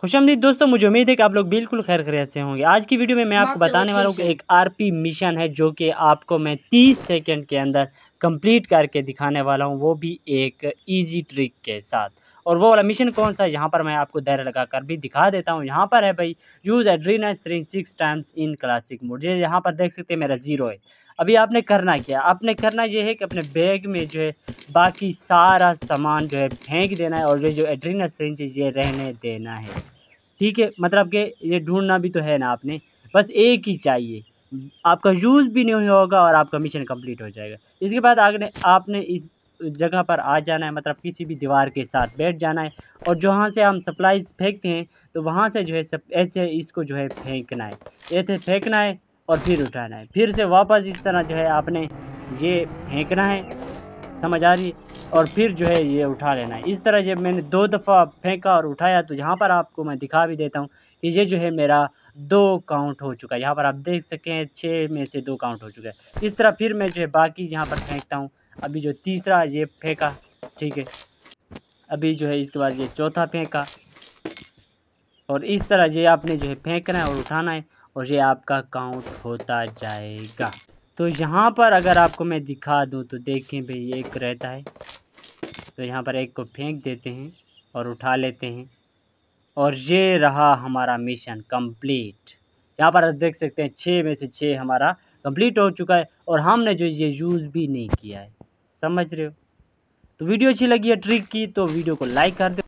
खुश दोस्तों मुझे उम्मीद है कि आप लोग बिल्कुल खैर खैरियत से होंगे आज की वीडियो में मैं आपको बताने वाला हूँ कि एक आरपी मिशन है जो कि आपको मैं 30 सेकंड के अंदर कंप्लीट करके दिखाने वाला हूँ वो भी एक इजी ट्रिक के साथ और वो वाला मिशन कौन सा है यहाँ पर मैं आपको धैर्य लगा कर भी दिखा देता हूँ यहाँ पर है भाई use Adrina string six times in classic mode ये यहाँ पर देख सकते हैं मेरा ज़ीरो है अभी आपने करना क्या आपने करना ये है कि अपने बैग में जो है बाकी सारा सामान जो है फेंक देना है और ये जो एड्रीना स्ट्रिंग है ये रहने देना है ठीक है मतलब कि ये ढूंढना भी तो है ना आपने बस एक ही चाहिए आपका यूज़ भी नहीं होगा और आपका मिशन कंप्लीट हो जाएगा इसके बाद आगे आपने इस जगह पर आ जाना है मतलब किसी भी दीवार के साथ बैठ जाना है और जहाँ से हम सप्लाईज फेंकते हैं तो वहाँ से जो है सब ऐसे इसको जो है फेंकना है ऐसे फेंकना है और फिर उठाना है फिर से वापस इस तरह जो है आपने ये फेंकना है समझ आ रही और फिर जो है ये उठा लेना है इस तरह जब मैंने दो दफ़ा फेंका और उठाया तो यहाँ पर आपको मैं दिखा भी देता हूँ कि ये जो है मेरा दो काउंट हो चुका है यहाँ पर आप देख सकें छः में से दो काउंट हो चुका है इस तरह फिर मैं जो है बाकी यहाँ पर फेंकता हूँ अभी जो तीसरा ये फेंका ठीक है अभी जो है इसके बाद ये चौथा फेंका और इस तरह ये आपने जो है फेंकना है और उठाना है और ये आपका काउंट होता जाएगा तो यहाँ पर अगर आपको मैं दिखा दूँ तो देखें भाई एक रहता है तो यहाँ पर एक को फेंक देते हैं और उठा लेते हैं और ये रहा हमारा मिशन कंप्लीट यहाँ पर आप देख सकते हैं छः में से छः हमारा कंप्लीट हो चुका है और हमने जो ये यूज़ भी नहीं किया है समझ रहे हो तो वीडियो अच्छी लगी है ट्रिक की तो वीडियो को लाइक कर दो